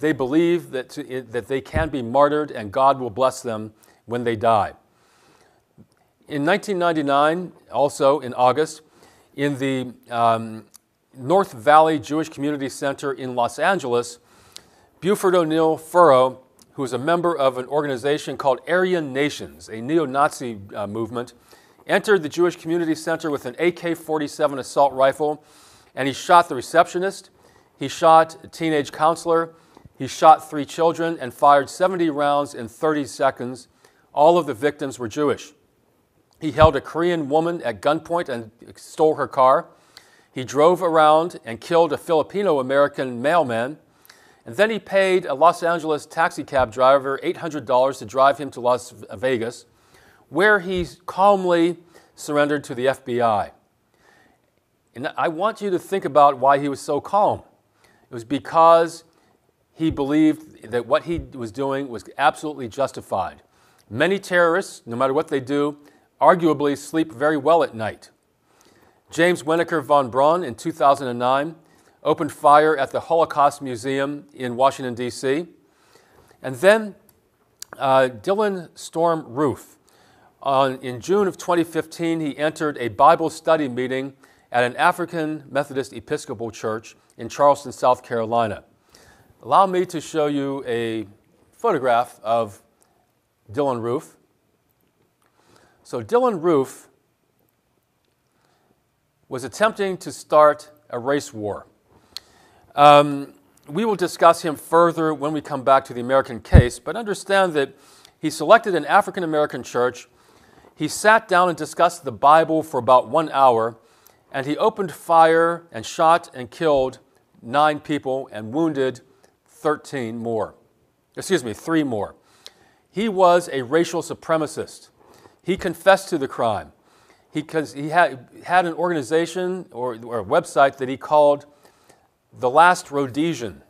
they believe that, to, it, that they can be martyred and God will bless them when they die. In 1999, also in August, in the um, North Valley Jewish Community Center in Los Angeles, Buford O'Neill Furrow who was a member of an organization called Aryan Nations, a neo Nazi uh, movement, entered the Jewish Community Center with an AK 47 assault rifle and he shot the receptionist, he shot a teenage counselor, he shot three children, and fired 70 rounds in 30 seconds. All of the victims were Jewish. He held a Korean woman at gunpoint and stole her car. He drove around and killed a Filipino American mailman and then he paid a Los Angeles taxi cab driver $800 to drive him to Las Vegas, where he calmly surrendered to the FBI. And I want you to think about why he was so calm. It was because he believed that what he was doing was absolutely justified. Many terrorists, no matter what they do, arguably sleep very well at night. James Winokur von Braun in 2009 opened fire at the Holocaust Museum in Washington, D.C. And then uh, Dylan Storm Roof. On, in June of 2015, he entered a Bible study meeting at an African Methodist Episcopal church in Charleston, South Carolina. Allow me to show you a photograph of Dylan Roof. So, Dylan Roof was attempting to start a race war. Um, we will discuss him further when we come back to the American case, but understand that he selected an African American church. He sat down and discussed the Bible for about one hour, and he opened fire and shot and killed nine people and wounded 13 more. Excuse me, three more. He was a racial supremacist. He confessed to the crime. He, he had, had an organization or, or a website that he called the last Rhodesian.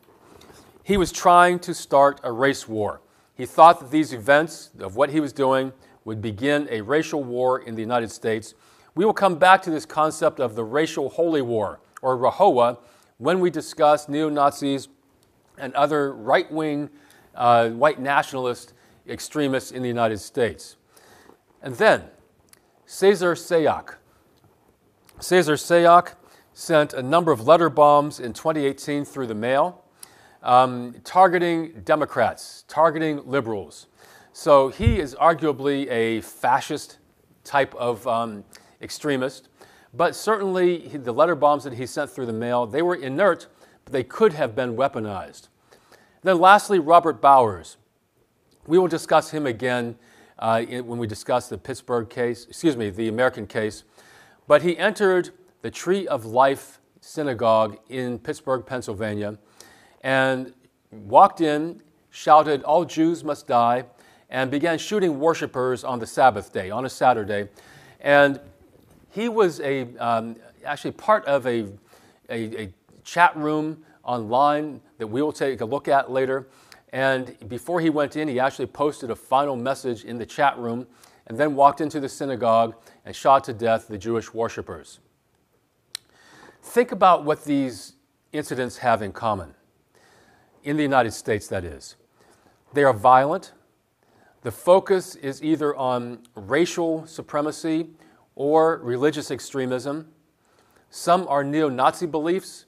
He was trying to start a race war. He thought that these events of what he was doing would begin a racial war in the United States. We will come back to this concept of the racial holy war, or Rahoa, when we discuss neo Nazis and other right wing uh, white nationalist extremists in the United States. And then, Cesar Sayoc. Cesar Sayoc sent a number of letter bombs in 2018 through the mail, um, targeting Democrats, targeting liberals. So he is arguably a fascist type of um, extremist, but certainly the letter bombs that he sent through the mail, they were inert, but they could have been weaponized. Then lastly, Robert Bowers. We will discuss him again uh, when we discuss the Pittsburgh case, excuse me, the American case, but he entered the Tree of Life Synagogue in Pittsburgh, Pennsylvania, and walked in, shouted, All Jews must die, and began shooting worshipers on the Sabbath day, on a Saturday. And he was a, um, actually part of a, a, a chat room online that we will take a look at later. And before he went in, he actually posted a final message in the chat room and then walked into the synagogue and shot to death the Jewish worshippers. Think about what these incidents have in common. In the United States, that is. They are violent. The focus is either on racial supremacy or religious extremism. Some are neo Nazi beliefs,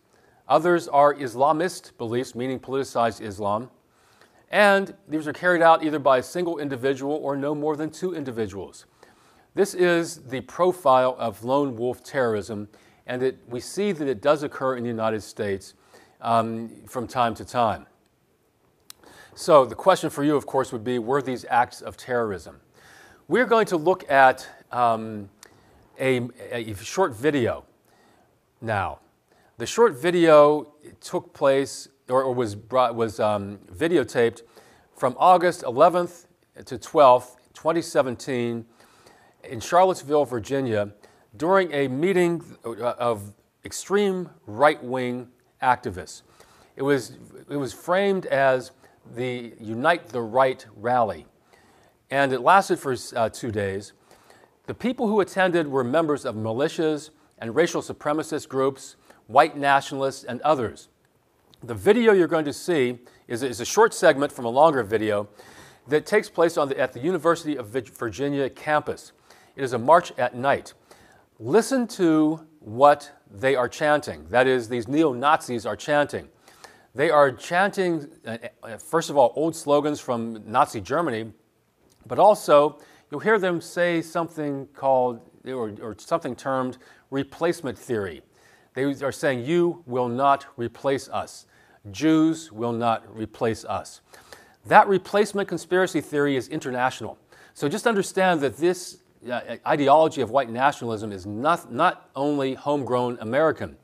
others are Islamist beliefs, meaning politicized Islam. And these are carried out either by a single individual or no more than two individuals. This is the profile of lone wolf terrorism and it, we see that it does occur in the United States um, from time to time. So, the question for you, of course, would be were these acts of terrorism? We're going to look at um, a, a short video now. The short video took place or, or was, brought, was um, videotaped from August 11th to 12th, 2017, in Charlottesville, Virginia, during a meeting uh, of extreme right wing activists. It was, it was framed as the Unite the Right rally, and it lasted for uh, two days. The people who attended were members of militias and racial supremacist groups, white nationalists, and others. The video you're going to see is, is a short segment from a longer video that takes place the, at the University of Virginia campus. It is a march at night listen to what they are chanting. That is, these neo Nazis are chanting. They are chanting, uh, uh, first of all, old slogans from Nazi Germany, but also you'll hear them say something called, or, or something termed, replacement theory. They are saying, You will not replace us. Jews will not replace us. That replacement conspiracy theory is international. So just understand that this uh, ideology of white nationalism is not, not only homegrown American.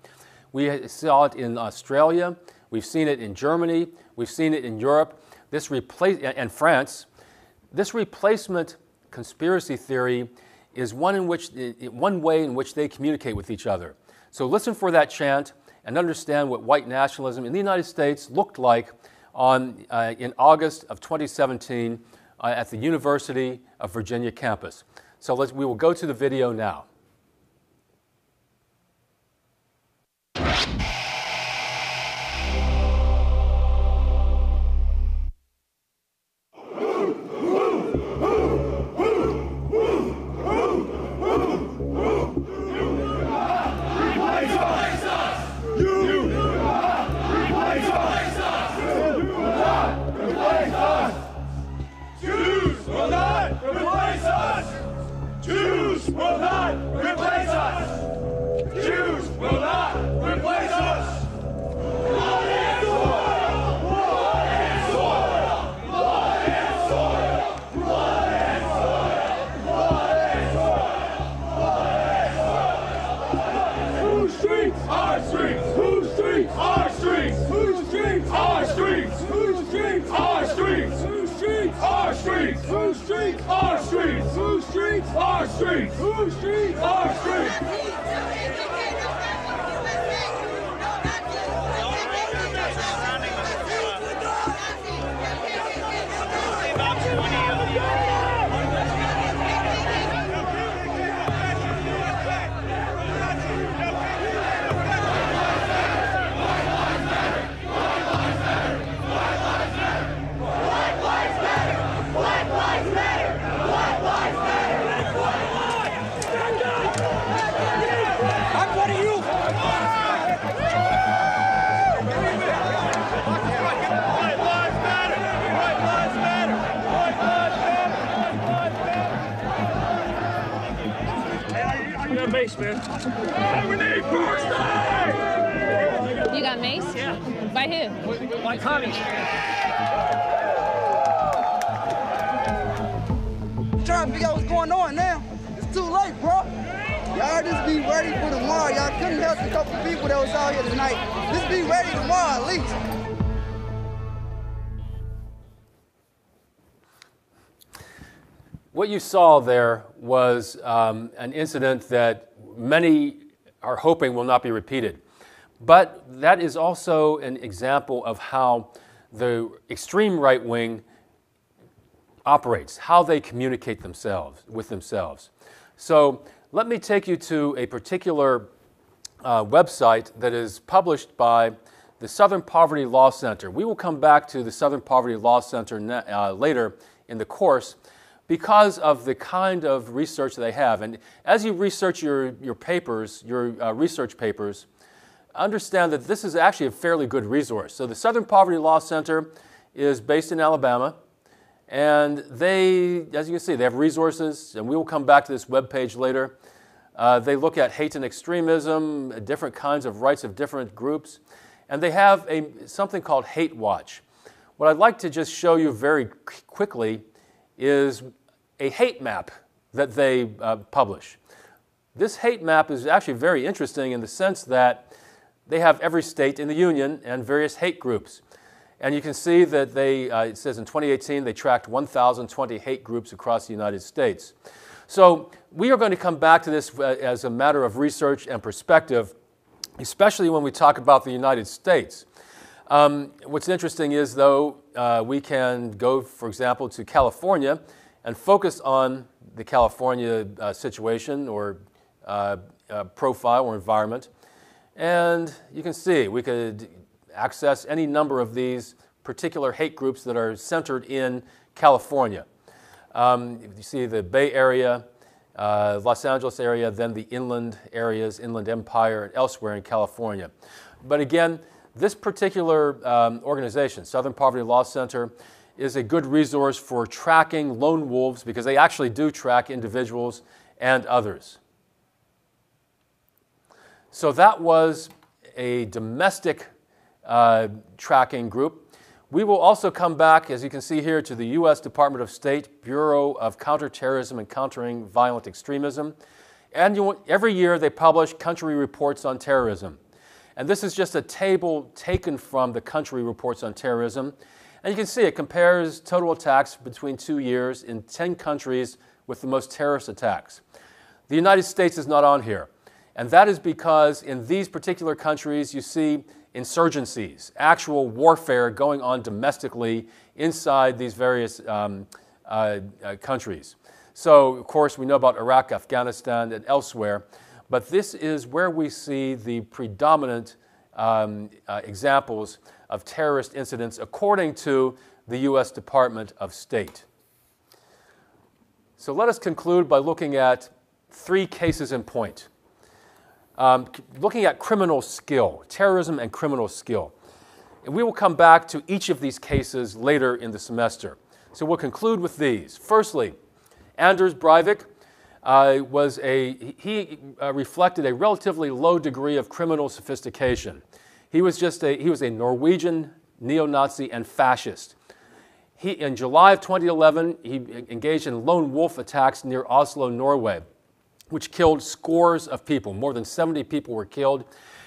We saw it in Australia, we've seen it in Germany, we've seen it in Europe, this replace, and France. This replacement conspiracy theory is one, in which, one way in which they communicate with each other. So listen for that chant and understand what white nationalism in the United States looked like on, uh, in August of 2017 uh, at the University of Virginia campus. So let's, we will go to the video now. streets! Whose streets? Our streets! By who? By trying to figure out what's going on now. It's too late, bro. Y'all just be ready for tomorrow. Y'all couldn't help a couple people that was out here tonight. Just be ready tomorrow at least. What you saw there was um, an incident that many are hoping will not be repeated. But that is also an example of how the extreme right wing operates, how they communicate themselves with themselves. So let me take you to a particular uh, website that is published by the Southern Poverty Law Center. We will come back to the Southern Poverty Law Center uh, later in the course because of the kind of research they have. And as you research your, your papers, your uh, research papers, understand that this is actually a fairly good resource. So the Southern Poverty Law Center is based in Alabama, and they, as you can see, they have resources, and we will come back to this web page later. Uh, they look at hate and extremism, uh, different kinds of rights of different groups, and they have a, something called Hate Watch. What I'd like to just show you very quickly is a hate map that they uh, publish. This hate map is actually very interesting in the sense that they have every state in the Union and various hate groups. And you can see that they, uh, it says in 2018, they tracked 1,020 hate groups across the United States. So we are going to come back to this uh, as a matter of research and perspective, especially when we talk about the United States. Um, what's interesting is, though, uh, we can go, for example, to California and focus on the California uh, situation or uh, uh, profile or environment. And you can see we could access any number of these particular hate groups that are centered in California. Um, you see the Bay Area, uh, Los Angeles area, then the inland areas, Inland Empire, and elsewhere in California. But again, this particular um, organization, Southern Poverty Law Center, is a good resource for tracking lone wolves because they actually do track individuals and others. So that was a domestic uh, tracking group. We will also come back, as you can see here, to the U.S. Department of State Bureau of Counterterrorism and Countering Violent Extremism. Annual, every year they publish country reports on terrorism. And this is just a table taken from the country reports on terrorism. And you can see it compares total attacks between two years in 10 countries with the most terrorist attacks. The United States is not on here. And that is because in these particular countries, you see insurgencies, actual warfare going on domestically inside these various um, uh, uh, countries. So, of course, we know about Iraq, Afghanistan, and elsewhere, but this is where we see the predominant um, uh, examples of terrorist incidents according to the U.S. Department of State. So, let us conclude by looking at three cases in point um, looking at criminal skill, terrorism and criminal skill. And we will come back to each of these cases later in the semester. So we'll conclude with these. Firstly, Anders Breivik uh, was a, he uh, reflected a relatively low degree of criminal sophistication. He was just a, he was a Norwegian neo-Nazi and fascist. He, in July of 2011, he uh, engaged in lone wolf attacks near Oslo, Norway which killed scores of people. More than 70 people were killed.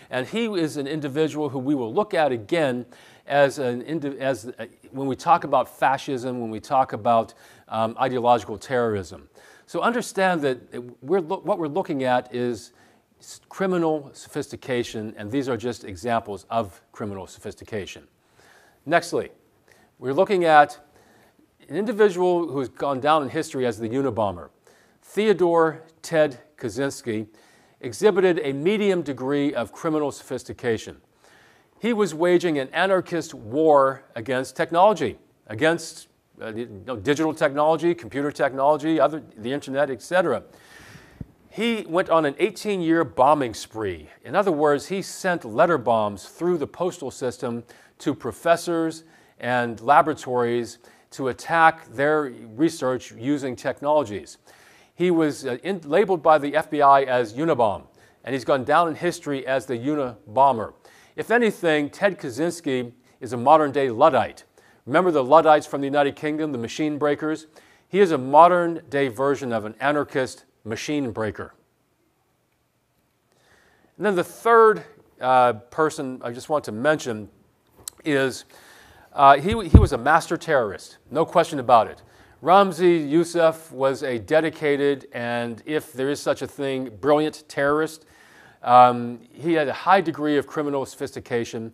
And he is an individual who we will look at again as an as uh, when we talk about fascism, when we talk about um, ideological terrorism. So understand that we're what we're looking at is criminal sophistication, and these are just examples of criminal sophistication. Nextly, we're looking at an individual who's gone down in history as the Unabomber. Theodore Ted Kaczynski exhibited a medium degree of criminal sophistication. He was waging an anarchist war against technology, against uh, you know, digital technology, computer technology, other, the internet, etc. He went on an 18 year bombing spree. In other words, he sent letter bombs through the postal system to professors and laboratories to attack their research using technologies. He was uh, in, labeled by the FBI as Unabomb, and he's gone down in history as the Unabomber. If anything, Ted Kaczynski is a modern day Luddite. Remember the Luddites from the United Kingdom, the machine breakers? He is a modern day version of an anarchist machine breaker. And then the third uh, person I just want to mention is uh, he, he was a master terrorist, no question about it. Ramzi Yousef was a dedicated and, if there is such a thing, brilliant terrorist. Um, he had a high degree of criminal sophistication.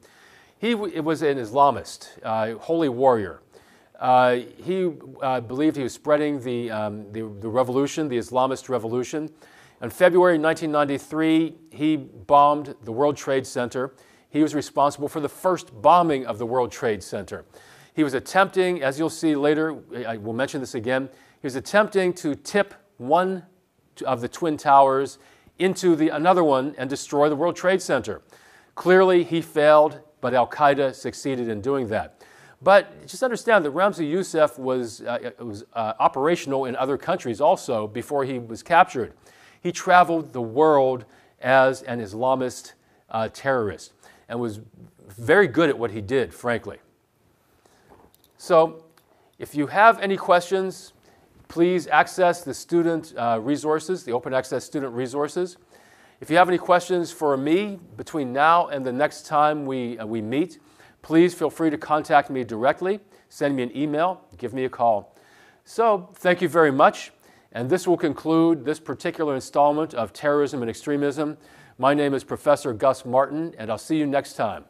He w- was an Islamist, uh, holy warrior. Uh, he uh, believed he was spreading the, um, the, the, revolution, the Islamist revolution. In February 1993, he bombed the World Trade Center. He was responsible for the first bombing of the World Trade Center. He was attempting, as you'll see later, I will mention this again, he was attempting to tip one of the Twin Towers into the, another one and destroy the World Trade Center. Clearly, he failed, but Al Qaeda succeeded in doing that. But just understand that Ramzi Youssef was, uh, uh, was uh, operational in other countries also before he was captured. He traveled the world as an Islamist uh, terrorist and was very good at what he did, frankly. So if you have any questions, please access the student uh, resources, the open access student resources. If you have any questions for me between now and the next time we, uh, we meet, please feel free to contact me directly, send me an email, give me a call. So thank you very much. And this will conclude this particular installment of Terrorism and Extremism. My name is Professor Gus Martin, and I'll see you next time.